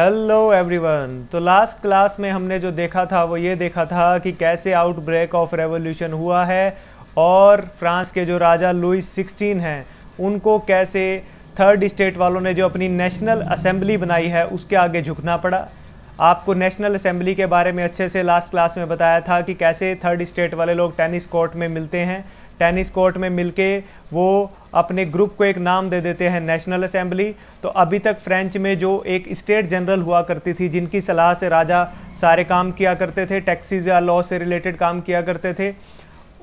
Hello everyone तो last class में हमने जो देखा था वो ये देखा था कि कैसे आउटब्रेक ऑफ रेवोल्यूशन हुआ है और फ्रांस के जो राजा लुई सिक्सटीन हैं उनको कैसे थर्ड स्टेट वालों ने जो अपनी नेशनल असेंबली बनाई है उसके आगे झुकना पड़ा आपको नेशनल असेंबली के बारे में अच्छे से लास्ट क्लास में बताया था कि कैसे थर्ड स्टेट वाले लोग टेनिस कोर्ट में मिलते हैं टेनिस कोर्ट में मिलके वो अपने ग्रुप को एक नाम दे देते हैं नेशनल असेंबली तो अभी तक फ्रेंच में जो एक स्टेट जनरल हुआ करती थी जिनकी सलाह से राजा सारे काम किया करते थे टैक्सीज या लॉ से रिलेटेड काम किया करते थे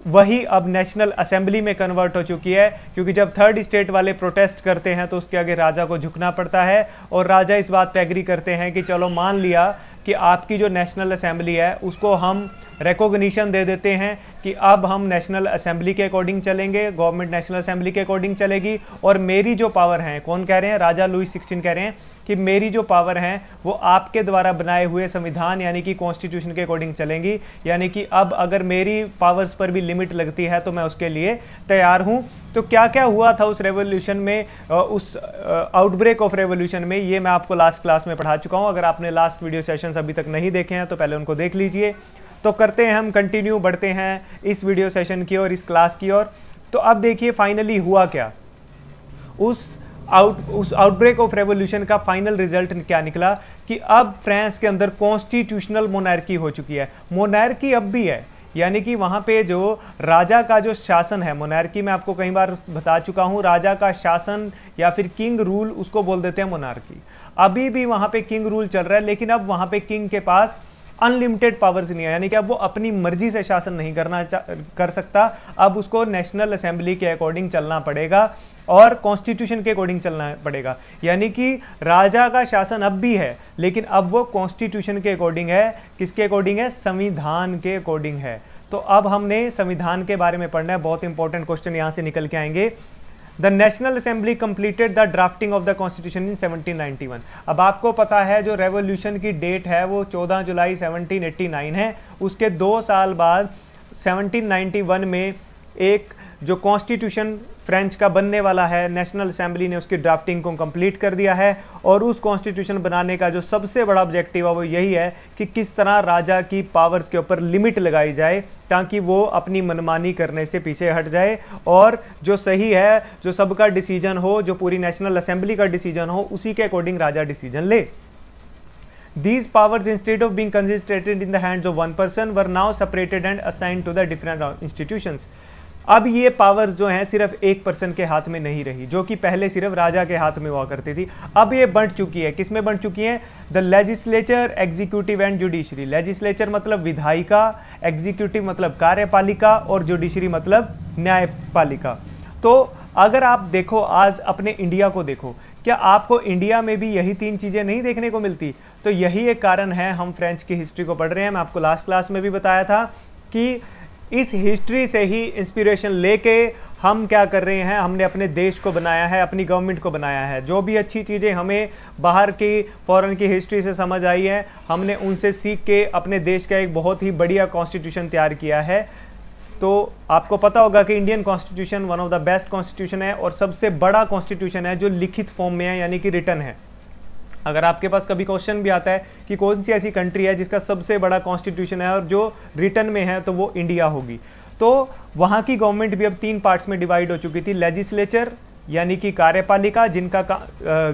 वही अब नेशनल असेंबली में कन्वर्ट हो चुकी है क्योंकि जब थर्ड स्टेट वाले प्रोटेस्ट करते हैं तो उसके आगे राजा को झुकना पड़ता है और राजा इस बात पर एग्री करते हैं कि चलो मान लिया कि आपकी जो नेशनल असेंबली है उसको हम रिकॉग्निशन दे देते हैं कि अब हम नेशनल असेंबली के अकॉर्डिंग चलेंगे गवर्नमेंट नेशनल असेंबली के अकॉर्डिंग चलेगी और मेरी जो पावर हैं कौन कह रहे हैं राजा लुई सिक्सटीन कह रहे हैं कि मेरी जो पावर है वो आपके द्वारा बनाए हुए संविधान यानी कि कॉन्स्टिट्यूशन के अकॉर्डिंग चलेंगी यानी कि अब अगर मेरी पावर्स पर भी लिमिट लगती है तो मैं उसके लिए तैयार हूँ तो क्या क्या हुआ था उस रेवोल्यूशन में उस आउटब्रेक ऑफ रेवोल्यूशन में ये मैं आपको लास्ट क्लास में पढ़ा चुका हूँ अगर आपने लास्ट वीडियो सेशन अभी तक नहीं देखे हैं तो पहले उनको देख लीजिए तो करते हैं हम कंटिन्यू बढ़ते हैं इस वीडियो सेशन की ओर इस क्लास की ओर तो अब देखिए फाइनली हुआ क्या उस आउट उस आउटब्रेक ऑफ रेवोल्यूशन का फाइनल रिजल्ट क्या निकला कि अब फ्रांस के अंदर कॉन्स्टिट्यूशनल मोनार्की हो चुकी है मोनार्की अब भी है यानी कि वहाँ पे जो राजा का जो शासन है मोनार्की में आपको कई बार बता चुका हूँ राजा का शासन या फिर किंग रूल उसको बोल देते हैं मोनार्की अभी भी वहाँ पे किंग रूल चल रहा है लेकिन अब वहाँ पे किंग के पास अनलिमिटेड पावर्स नहीं है यानी कि अब वो अपनी मर्जी से शासन नहीं करना कर सकता अब उसको नेशनल असेंबली के अकॉर्डिंग चलना पड़ेगा और कॉन्स्टिट्यूशन के अकॉर्डिंग चलना पड़ेगा यानी कि राजा का शासन अब भी है लेकिन अब वो कॉन्स्टिट्यूशन के अकॉर्डिंग है किसके अकॉर्डिंग है संविधान के अकॉर्डिंग है तो अब हमने संविधान के बारे में पढ़ना है बहुत इंपॉर्टेंट क्वेश्चन यहाँ से निकल के आएंगे the national assembly completed the drafting of the constitution in 1791 अब आपको पता है जो रेवोल्यूशन की डेट है वो 14 जुलाई 1789 है उसके दो साल बाद 1791 में एक जो कॉन्स्टिट्यूशन फ्रेंच का बनने वाला है नेशनल असेंबली ने उसकी ड्राफ्टिंग को कंप्लीट कर दिया है और उस कॉन्स्टिट्यूशन बनाने का जो सबसे बड़ा ऑब्जेक्टिव है वो यही है कि किस तरह राजा की पावर्स के ऊपर लिमिट लगाई जाए ताकि वो अपनी मनमानी करने से पीछे हट जाए और जो सही है जो सबका डिसीजन हो जो पूरी नेशनल असेंबली का डिसीजन हो उसी के अकॉर्डिंग राजा डिसीजन ले these powers instead of being concentrated in the hands of one person were now separated and assign to the different institutions. अब ये पावर्स जो हैं सिर्फ एक पर्सन के हाथ में नहीं रही जो कि पहले सिर्फ राजा के हाथ में हुआ करती थी अब ये बंट चुकी है किसमें बंट चुकी है the legislature executive and judiciary legislature मतलब विधायिका एग्जीक्यूटिव मतलब कार्यपालिका और जुडिशरी मतलब न्यायपालिका तो अगर आप देखो आज अपने इंडिया को देखो क्या आपको इंडिया में भी यही तीन चीज़ें नहीं देखने को मिलती तो यही एक कारण है हम फ्रेंच की हिस्ट्री को पढ़ रहे हैं मैं आपको लास्ट क्लास में भी बताया था कि इस हिस्ट्री से ही इंस्पिरेशन लेके हम क्या कर रहे हैं हमने अपने देश को बनाया है अपनी गवर्नमेंट को बनाया है जो भी अच्छी चीज़ें हमें बाहर की फ़ॉरेन की हिस्ट्री से समझ आई है हमने उनसे सीख के अपने देश का एक बहुत ही बढ़िया कॉन्स्टिट्यूशन तैयार किया है तो आपको पता होगा कि Indian constitution one of the best constitution है और सबसे बड़ा कॉन्स्टिट्यूशन है जो लिखित फॉर्म में है यानी कि रिटर्न है अगर आपके पास कभी क्वेश्चन भी आता है कि कौन सी ऐसी कंट्री है जिसका सबसे बड़ा कॉन्स्टिट्यूशन है और जो रिटर्न में है तो वो इंडिया होगी तो वहाँ की गवर्नमेंट भी अब तीन पार्ट्स में डिवाइड हो चुकी थी लेजिस्लेचर यानी कि कार्यपालिका जिनका का,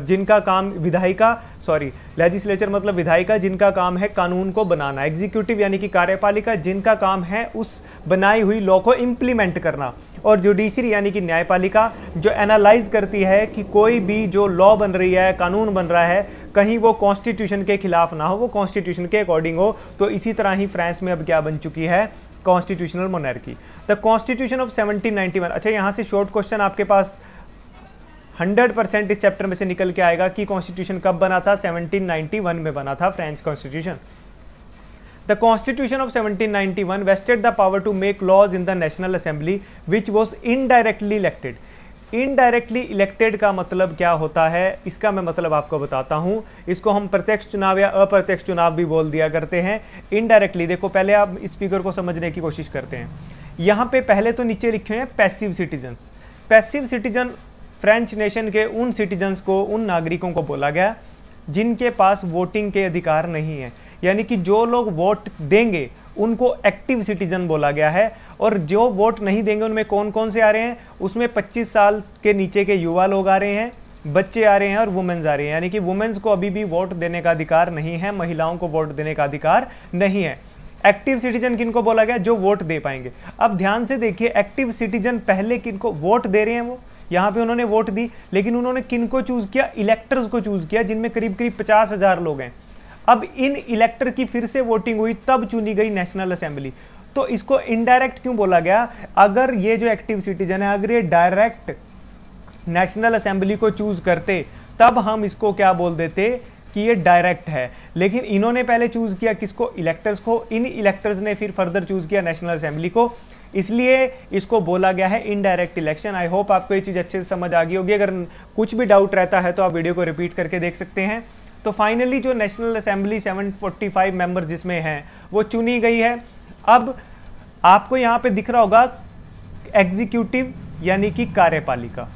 जिनका काम विधायिका सॉरी लेजिस्लेचर मतलब विधायिका जिनका काम है कानून को बनाना एग्जीक्यूटिव यानी कि कार्यपालिका जिनका काम है उस बनाई हुई लॉ को इम्प्लीमेंट करना और जुडिशरी यानी कि न्यायपालिका जो एनालाइज करती है कि कोई भी जो लॉ बन रही है कानून बन रहा है कहीं वो कॉन्स्टिट्यूशन के खिलाफ ना हो वो कॉन्स्टिट्यूशन के अकॉर्डिंग हो तो इसी तरह ही फ्रांस में अब क्या बन चुकी है constitutional monarchy the constitution of 1791 अच्छा यहाँ से शॉर्ट क्वेश्चन आपके पास 100 परसेंट इस चैप्टर में से निकल के आएगा कि कॉन्स्टिट्यूशन कब बना था 1791 में बना था French constitution The Constitution of 1791 vested the power to make laws in the national assembly which was indirectly elected indirectly elected का मतलब क्या होता है इसका मैं मतलब आपको बताता हूँ इसको हम प्रत्यक्ष चुनाव या अप्रत्यक्ष चुनाव भी बोल दिया करते हैं इनडायरेक्टली देखो पहले आप इस फिगर को समझने की कोशिश करते हैं यहाँ पे पहले तो नीचे लिखे हैं passive citizens passive citizen French nation के उन सिटीजन्स को उन नागरिकों को बोला गया जिनके पास वोटिंग के अधिकार नहीं है यानी कि जो लोग वोट देंगे उनको एक्टिव सिटीजन बोला गया है और जो वोट नहीं देंगे उनमें कौन कौन से आ रहे हैं उसमें 25 साल के नीचे के युवा लोग आ रहे हैं बच्चे आ रहे हैं और वुमेन्स आ रहे हैं यानी कि वुमेन्स को अभी भी वोट देने का अधिकार नहीं है महिलाओं को वोट देने का अधिकार नहीं है एक्टिव सिटीजन किनको बोला गया जो वोट दे पाएंगे अब ध्यान से देखिए एक्टिव सिटीजन पहले किनको वोट दे रहे हैं वो यहाँ पे उन्होंने वोट दी लेकिन उन्होंने किनको चूज किया इलेक्टर्स को चूज किया जिनमें करीब करीब पचास हजार लोग हैं अब इन इलेक्टर की फिर से वोटिंग हुई तब चुनी गई नेशनल असेंबली तो इसको इनडायरेक्ट क्यों बोला गया अगर ये जो एक्टिव सिटीजन है अगर ये डायरेक्ट नेशनल असेंबली को चूज करते तब हम इसको क्या बोल देते कि ये डायरेक्ट है लेकिन इन्होंने पहले चूज किया किसको इलेक्टर्स को इन इलेक्टर्स ने फिर फर्दर चूज किया नेशनल असेंबली को इसलिए इसको बोला गया है इनडायरेक्ट इलेक्शन आई होप आपको ये चीज़ अच्छे से समझ आ गई होगी अगर कुछ भी डाउट रहता है तो आप वीडियो को रिपीट करके देख सकते हैं तो फाइनली जो नेशनल असेंबली 745 मेंबर जिसमें हैं वो चुनी गई है अब आपको यहाँ पे दिख रहा होगा एग्जीक्यूटिव यानी कि कार्यपालिका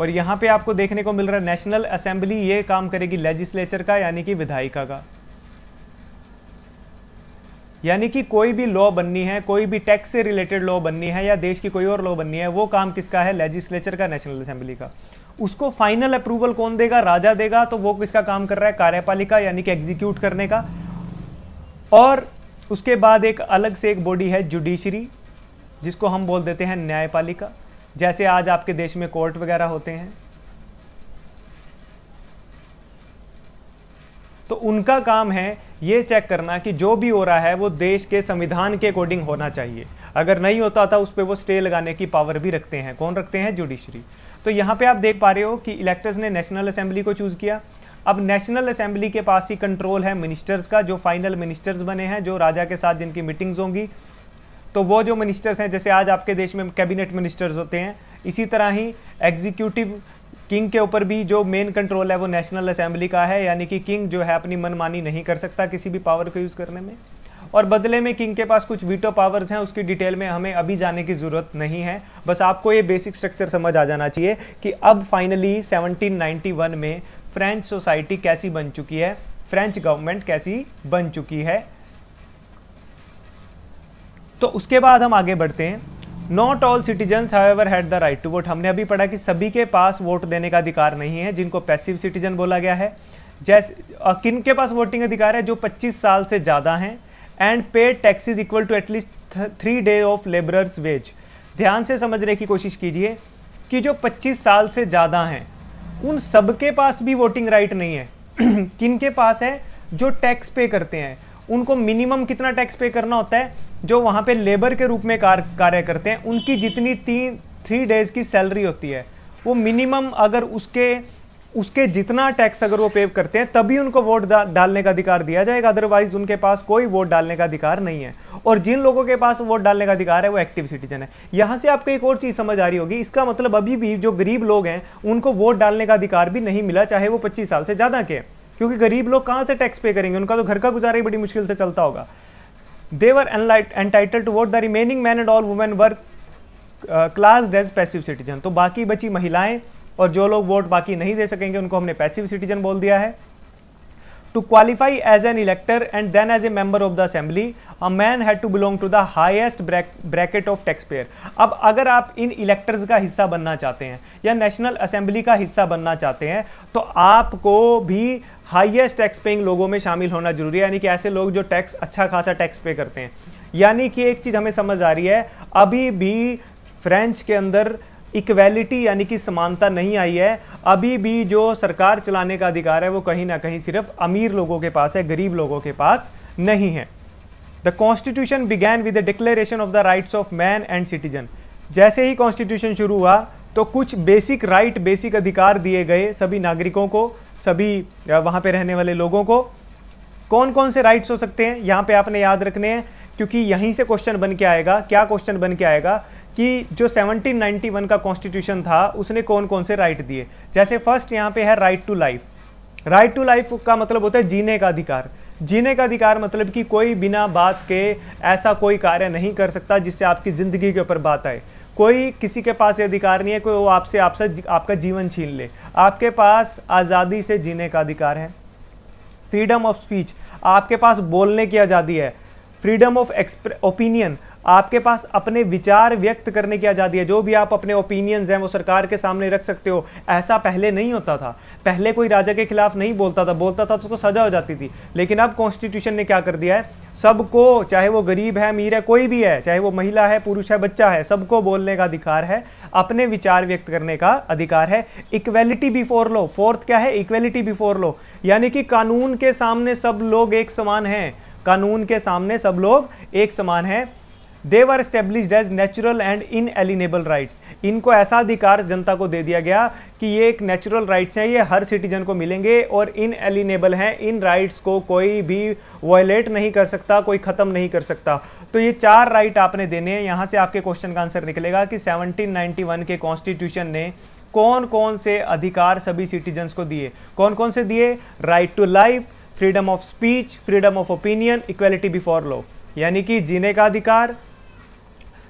और यहाँ पे आपको देखने को मिल रहा है नेशनल असेंबली ये काम करेगी लेजिस्लेचर का यानी कि विधायिका का यानी कि कोई भी लॉ बननी है कोई भी टैक्स से रिलेटेड लॉ बननी है या देश की कोई और लॉ बननी है वो काम किसका है लेजिस्लेचर का नेशनल असेंबली का उसको फाइनल अप्रूवल कौन देगा राजा देगा तो वो किसका काम कर रहा है कार्यपालिका यानी कि एग्जीक्यूट करने का और उसके बाद एक अलग से एक बॉडी है जुडिशरी जिसको हम बोल देते हैं न्यायपालिका जैसे आज आपके देश में कोर्ट वगैरह होते हैं तो उनका काम है ये चेक करना कि जो भी हो रहा है वो देश के संविधान के अकॉर्डिंग होना चाहिए अगर नहीं होता था उस पर वो स्टे लगाने की पावर भी रखते हैं कौन रखते हैं जुडिशरी तो यहाँ पे आप देख पा रहे हो कि इलेक्टर्स ने नेशनल असेंबली को चूज़ किया अब नेशनल असेंबली के पास ही कंट्रोल है मिनिस्टर्स का जो फाइनल मिनिस्टर्स बने हैं जो राजा के साथ जिनकी मीटिंग्स होंगी तो वो जो मिनिस्टर्स हैं जैसे आज आपके देश में कैबिनेट मिनिस्टर्स होते हैं इसी तरह ही एग्जीक्यूटिव किंग के ऊपर भी जो मेन कंट्रोल है वो नेशनल असेंबली का है यानी कि किंग जो है अपनी मनमानी नहीं कर सकता किसी भी पावर को यूज़ करने में और बदले में किंग के पास कुछ वीटो पावर्स हैं उसकी डिटेल में हमें अभी जाने की ज़रूरत नहीं है बस आपको ये बेसिक स्ट्रक्चर समझ आ जाना चाहिए कि अब फाइनली 1791 में फ्रेंच सोसाइटी कैसी बन चुकी है फ्रेंच गवर्नमेंट कैसी बन चुकी है तो उसके बाद हम आगे बढ़ते हैं not all citizen however had the right to vote हमने अभी पढ़ा कि सभी के पास वोट देने का अधिकार नहीं है जिनको पैसिव सिटीजन बोला गया है जैसे किन के पास वोटिंग अधिकार है जो 25 साल से ज़्यादा हैं and pay tax is equal to at least three day of labourers wage ध्यान से समझने की कोशिश कीजिए कि जो 25 साल से ज़्यादा हैं उन सबके पास भी वोटिंग राइट नहीं है किन के पास है जो टैक्स पे करते हैं उनको मिनिमम कितना टैक्स पे करना होता है जो वहाँ पे लेबर के रूप में कार, कार्य करते हैं उनकी जितनी तीन थ्री डेज़ की सैलरी होती है वो मिनिमम अगर उसके उसके जितना टैक्स अगर वो पे करते हैं तभी उनको वोट डा, डालने का अधिकार दिया जाएगा अदरवाइज उनके पास कोई वोट डालने का अधिकार नहीं है और जिन लोगों के पास वोट डालने का अधिकार है वो एक्टिव सिटीजन है यहां से आपको एक और चीज़ समझ आ रही होगी इसका मतलब अभी भी जो गरीब लोग हैं उनको वोट डालने का अधिकार भी नहीं मिला चाहे वो पच्चीस साल से ज़्यादा के क्योंकि गरीब लोग कहां से टैक्स पे करेंगे उनका तो घर का गुजारा ही बड़ी मुश्किल से चलता होगा they were entitle to vote the remaining man and all women work class days passive citizen तो बाकी बची महिलाएं और जो लोग वोट बाकी नहीं दे सकेंगे उनको हमने पैसिव सिटीजन बोल दिया है qualify as an elector and then as a member of the assembly a man had to belong to the the bracket of tax payer अब अगर आप इन इलेक्टर्स का हिस्सा बनना चाहते हैं या नेशनल असेंबली का हिस्सा बनना चाहते हैं तो आपको भी हाईएस्ट टैक्स पेइंग लोगों में शामिल होना जरूरी है यानी कि ऐसे लोग जो टैक्स अच्छा खासा टैक्स पे करते हैं यानी कि एक चीज़ हमें समझ आ रही है अभी भी फ्रेंच के अंदर इक्वेलिटी यानी कि समानता नहीं आई है अभी भी जो सरकार चलाने का अधिकार है वो कहीं ना कहीं सिर्फ अमीर लोगों के पास है गरीब लोगों के पास नहीं है the constitution began with the declaration of the rights of man and citizen जैसे ही कॉन्स्टिट्यूशन शुरू हुआ तो कुछ बेसिक राइट right, बेसिक अधिकार दिए गए सभी नागरिकों को सभी वहाँ पे रहने वाले लोगों को कौन कौन से राइट्स हो सकते हैं यहाँ पे आपने याद रखने हैं क्योंकि यहीं से क्वेश्चन बन के आएगा क्या क्वेश्चन बन के आएगा कि जो 1791 का कॉन्स्टिट्यूशन था उसने कौन कौन से राइट दिए जैसे फर्स्ट यहाँ पे है right to life right to life का मतलब होता है जीने का अधिकार जीने का अधिकार मतलब कि कोई बिना बात के ऐसा कोई कार्य नहीं कर सकता जिससे आपकी ज़िंदगी के ऊपर बात आए कोई किसी के पास ये अधिकार नहीं है कोई वो आपसे आपसे आपका जीवन छीन ले आपके पास आज़ादी से जीने का अधिकार है फ्रीडम ऑफ स्पीच आपके पास बोलने की आज़ादी है फ्रीडम ऑफ ओपिनियन आपके पास अपने विचार व्यक्त करने की आज़ादी है जो भी आप अपने ओपिनियंस हैं वो सरकार के सामने रख सकते हो ऐसा पहले नहीं होता था पहले कोई राजा के खिलाफ नहीं बोलता था बोलता था तो उसको सजा हो जाती थी लेकिन अब कॉन्स्टिट्यूशन ने क्या कर दिया है सबको चाहे वो गरीब है अमीर है कोई भी है चाहे वो महिला है पुरुष है बच्चा है सबको बोलने का अधिकार है अपने विचार व्यक्त करने का अधिकार है इक्वेलिटी बिफोर लो फोर्थ क्या है इक्वेलिटी बिफोर लो यानी कि कानून के सामने सब लोग एक समान हैं कानून के सामने सब लोग एक समान हैं they were established as natural and inalienable rights इनको ऐसा अधिकार जनता को दे दिया गया कि ये एक नेचुरल राइट्स हैं ये हर सिटीजन को मिलेंगे और इनएलिनेबल हैं इन राइट्स को कोई भी वायलेट नहीं कर सकता कोई ख़त्म नहीं कर सकता तो ये चार राइट आपने देने हैं यहाँ से आपके क्वेश्चन का आंसर निकलेगा कि 1791 के कॉन्स्टिट्यूशन ने कौन कौन से अधिकार सभी सिटीजन्स को दिए कौन कौन से दिए right to life freedom of speech freedom of opinion equality before law यानी कि जीने का अधिकार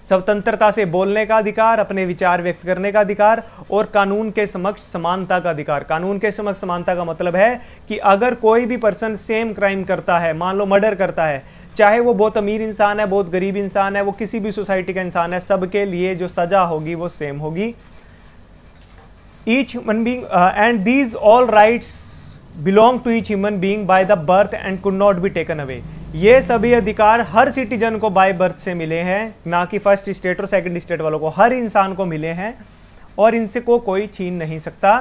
स्वतंत्रता से बोलने का अधिकार अपने विचार व्यक्त करने का अधिकार और कानून के समक्ष समानता का अधिकार कानून के समक्ष समानता का मतलब है कि अगर कोई भी पर्सन सेम क्राइम करता है मान लो मर्डर करता है चाहे वो बहुत अमीर इंसान है बहुत गरीब इंसान है वो किसी भी सोसाइटी का इंसान है सबके लिए जो सजा होगी वो सेम होगी each human being and these all rights belong to each human being by the birth and could not be taken away ये सभी अधिकार हर सिटीजन को बाय बर्थ से मिले हैं ना कि फर्स्ट स्टेट और सेकंड स्टेट वालों को हर इंसान को मिले हैं और इनसे को कोई छीन नहीं सकता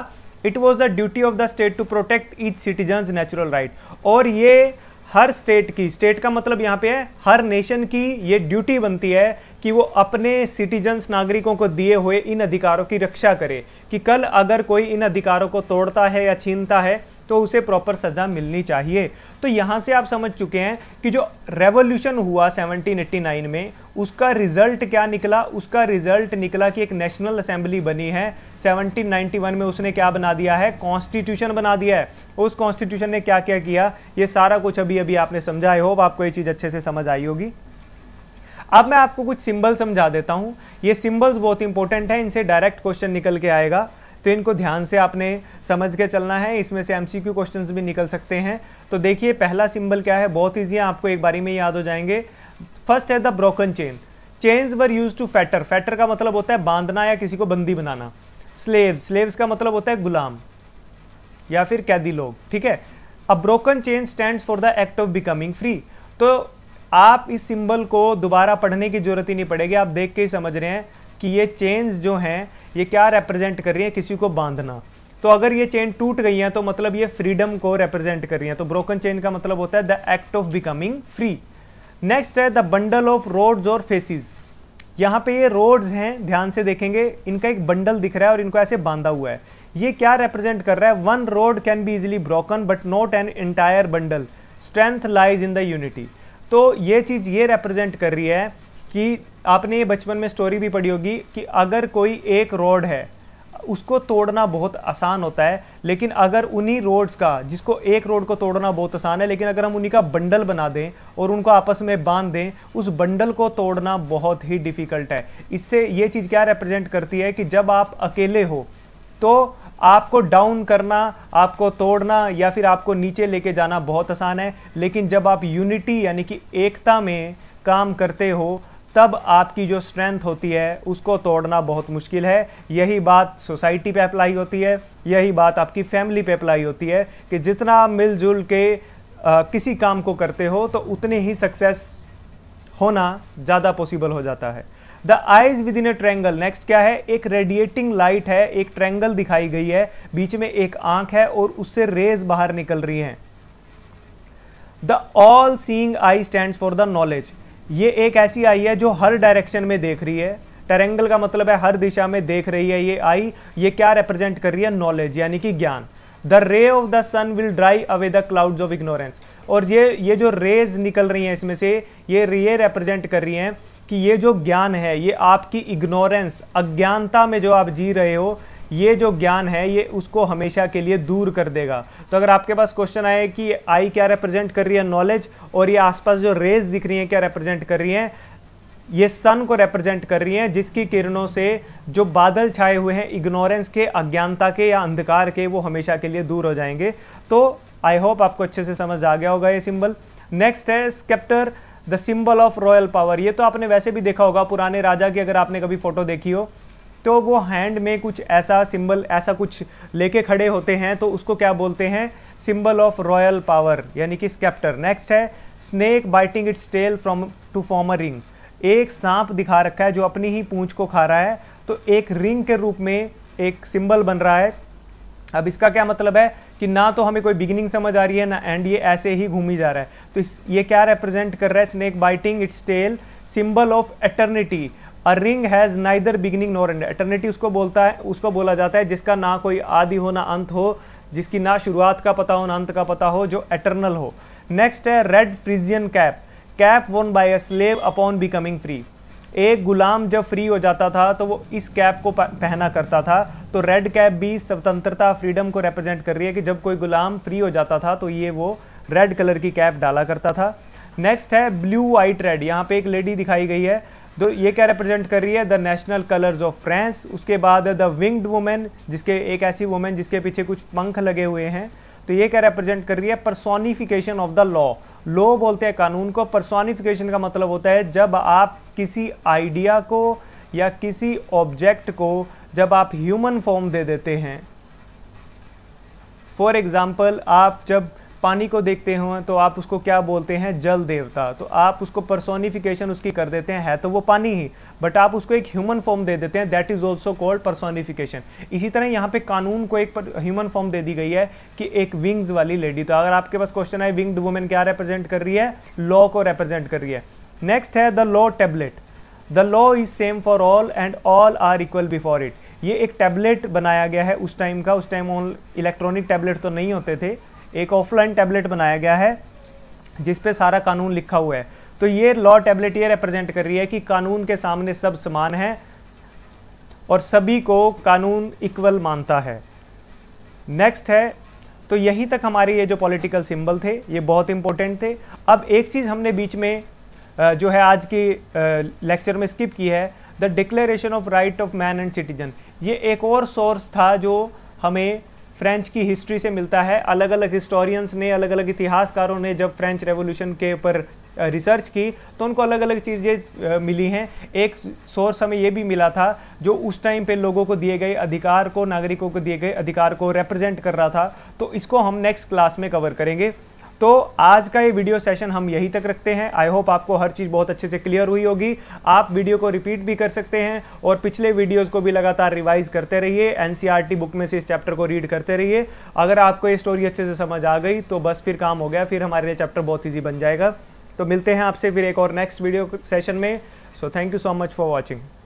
it was the duty of the state to protect each citizen natural right और ये हर स्टेट की स्टेट का मतलब यहाँ पे है हर नेशन की ये ड्यूटी बनती है कि वो अपने सिटीजन्स नागरिकों को दिए हुए इन अधिकारों की रक्षा करे कि कल अगर कोई इन अधिकारों को तोड़ता है या छीनता है तो उसे प्रॉपर सज़ा मिलनी चाहिए तो यहाँ से आप समझ चुके हैं कि जो रेवोल्यूशन हुआ 1789 में उसका रिजल्ट क्या निकला उसका रिजल्ट निकला कि एक नेशनल असेंबली बनी है 1791 में उसने क्या बना दिया है कॉन्स्टिट्यूशन बना दिया है उस कॉन्स्टिट्यूशन ने क्या क्या किया ये सारा कुछ अभी अभी आपने समझा आई होप आपको ये चीज़ अच्छे से समझ आई होगी अब मैं आपको कुछ सिंबल समझा देता हूँ ये सिंबल्स बहुत इंपॉर्टेंट हैं इनसे डायरेक्ट क्वेश्चन निकल के आएगा तो इनको ध्यान से आपने समझ के चलना है इसमें से एमसीक्यू क्वेश्चंस भी निकल सकते हैं तो देखिए पहला सिंबल क्या है बहुत ईजी है आपको एक बारी में याद हो जाएंगे फर्स्ट है the broken chain chains were used to fetter fetter का मतलब होता है बांधना या किसी को बंदी बनाना स्लेव स्लेव्स का मतलब होता है गुलाम या फिर कैदी लोग ठीक है a broken chain stand for the act of becoming free तो आप इस सिंबल को दोबारा पढ़ने की जरूरत ही नहीं पड़ेगी आप देख के ही समझ रहे हैं कि ये चेन्स जो हैं ये क्या रिप्रेजेंट कर रही हैं किसी को बांधना तो अगर ये चेन टूट गई हैं तो मतलब ये फ्रीडम को रिप्रेजेंट कर रही हैं तो ब्रोकन चेन का मतलब होता है the act of becoming free next है द बंडल ऑफ रोड्स और फेसिस यहाँ पे ये रोड्स हैं ध्यान से देखेंगे इनका एक बंडल दिख रहा है और इनको ऐसे बांधा हुआ है ये क्या रिप्रेजेंट कर रहा है one rod can be easily broken but not an entire bundle strength lies in the unity तो ये चीज़ ये रिप्रेजेंट कर रही है कि आपने ये बचपन में स्टोरी भी पढ़ी होगी कि अगर कोई एक रोड है उसको तोड़ना बहुत आसान होता है लेकिन अगर उन्हीं रोड्स का जिसको एक रोड को तोड़ना बहुत आसान है लेकिन अगर हम उन्हीं का बंडल बना दें और उनको आपस में बांध दें उस बंडल को तोड़ना बहुत ही डिफ़िकल्ट है इससे ये चीज़ क्या रिप्रेजेंट करती है कि जब आप अकेले हो तो आपको डाउन करना आपको तोड़ना या फिर आपको नीचे लेके जाना बहुत आसान है लेकिन जब आप यूनिटी यानी कि एकता में काम करते हो तब आपकी जो स्ट्रेंथ होती है उसको तोड़ना बहुत मुश्किल है यही बात सोसाइटी पे अप्लाई होती है यही बात आपकी फैमिली पे अप्लाई होती है कि जितना मिलजुल के आ, किसी काम को करते हो तो उतने ही सक्सेस होना ज़्यादा पॉसिबल हो जाता है the eyes within a triangle next क्या है एक रेडिएटिंग लाइट है एक ट्रैंगल दिखाई गई है बीच में एक आंख है और उससे रेज बाहर निकल रही हैं the all seeing eye stand for the knowledge ये एक ऐसी आई है जो हर डायरेक्शन में देख रही है ट्रैंगल का मतलब है हर दिशा में देख रही है ये आई ये क्या रिप्रेजेंट कर रही है नॉलेज यानी कि ज्ञान the ray of the sun will dry away the clouds of ignorance और ये ये जो रेज निकल रही हैं इसमें से ये रे रिप्रेजेंट कर रही हैं कि ये जो ज्ञान है ये आपकी इग्नोरेंस अज्ञानता में जो आप जी रहे हो ये जो ज्ञान है ये उसको हमेशा के लिए दूर कर देगा तो अगर आपके पास क्वेश्चन आए कि आई क्या रिप्रेजेंट कर रही है नॉलेज और ये आसपास जो रेज दिख रही है क्या रिप्रेजेंट कर रही हैं ये सन को रिप्रेजेंट कर रही हैं जिसकी किरणों से जो बादल छाए हुए हैं इग्नोरेंस के अज्ञानता के या अंधकार के वो हमेशा के लिए दूर हो जाएंगे तो आई होप आपको अच्छे से समझ आ गया होगा ये सिंबल नेक्स्ट है sceptre the symbol of royal power ये तो आपने वैसे भी देखा होगा पुराने राजा की अगर आपने कभी फ़ोटो देखी हो तो वो हैंड में कुछ ऐसा सिंबल ऐसा कुछ लेके खड़े होते हैं तो उसको क्या बोलते हैं सिंबल ऑफ रॉयल पावर यानी कि स्केप्टर नेक्स्ट है snake biting its tail from to form a ring एक सांप दिखा रखा है जो अपनी ही पूंछ को खा रहा है तो एक रिंग के रूप में एक सिंबल बन रहा है अब इसका क्या मतलब है कि ना तो हमें कोई बिगिनिंग समझ आ रही है ना एंड ये ऐसे ही घूम ही जा रहा है तो इस ये क्या रिप्रेजेंट कर रहा है snake biting its tail symbol of eternity a ring has neither beginning nor end eternity उसको बोलता है उसको बोला जाता है जिसका ना कोई आदि हो ना अंत हो जिसकी ना शुरुआत का पता हो ना अंत का पता हो जो एटर्नल हो नेक्स्ट है red Phrygian cap cap worn by a slave upon becoming free एक गुलाम जब फ्री हो जाता था तो वो इस कैप को पहना करता था तो रेड कैप भी स्वतंत्रता फ्रीडम को रिप्रेजेंट कर रही है कि जब कोई गुलाम फ्री हो जाता था तो ये वो रेड कलर की कैप डाला करता था नेक्स्ट है ब्लू वाइट रेड यहाँ पे एक लेडी दिखाई गई है तो ये क्या रिप्रेजेंट कर रही है the national colours of France उसके बाद द विंग्ड वुमेन जिसके एक ऐसी वुमेन जिसके पीछे कुछ पंख लगे हुए हैं तो ये क्या रिप्रेजेंट कर रही है personification of the law law बोलते हैं कानून को परसोनिफिकेशन का मतलब होता है जब आप किसी आइडिया को या किसी ऑब्जेक्ट को जब आप ह्यूमन फॉर्म दे देते हैं फॉर एग्जाम्पल आप जब पानी को देखते हो तो आप उसको क्या बोलते हैं जल देवता तो आप उसको पर्सोनिफिकेशन उसकी कर देते हैं है तो वो पानी ही बट आप उसको एक ह्यूमन फॉर्म दे देते हैं that is also called personification इसी तरह यहाँ पे कानून को एक ह्यूमन फॉर्म दे दी गई है कि एक विंग्स वाली लेडी तो अगर आपके पास क्वेश्चन है विंग्ड वुमेन क्या रिप्रेजेंट कर रही है लॉ को रिप्रेजेंट कर रही है नेक्स्ट है the law tablet the law is same for all and all are equal before it ये एक टैबलेट बनाया गया है उस टाइम का उस टाइम इलेक्ट्रॉनिक टैबलेट तो नहीं होते थे एक ऑफलाइन टैबलेट बनाया गया है जिस पे सारा कानून लिखा हुआ है तो ये लॉ टैबलेट ये रिप्रेजेंट कर रही है कि कानून के सामने सब समान है और सभी को कानून इक्वल मानता है नेक्स्ट है तो यहीं तक हमारे ये जो पॉलिटिकल सिंबल थे ये बहुत इंपॉर्टेंट थे अब एक चीज़ हमने बीच में जो है आज की लेक्चर में स्किप की है the declaration of right of man and citizen ये एक और सोर्स था जो हमें फ्रेंच की हिस्ट्री से मिलता है अलग अलग हिस्टोरियंस ने अलग अलग इतिहासकारों ने जब फ्रेंच रेवोल्यूशन के ऊपर रिसर्च की तो उनको अलग अलग चीज़ें मिली हैं एक सोर्स हमें ये भी मिला था जो उस टाइम पे लोगों को दिए गए अधिकार को नागरिकों को दिए गए अधिकार को रिप्रेजेंट कर रहा था तो इसको हम नेक्स्ट क्लास में कवर करेंगे तो आज का ये वीडियो सेशन हम यहीं तक रखते हैं आई होप आपको हर चीज़ बहुत अच्छे से क्लियर हुई होगी आप वीडियो को रिपीट भी कर सकते हैं और पिछले वीडियोज़ को भी लगातार रिवाइज करते रहिए एन बुक e में से इस चैप्टर को रीड करते रहिए अगर आपको ये स्टोरी अच्छे से समझ आ गई तो बस फिर काम हो गया फिर हमारे लिए चैप्टर बहुत ईजी बन जाएगा तो मिलते हैं आपसे फिर एक और नेक्स्ट वीडियो सेशन में so thank you so much for watching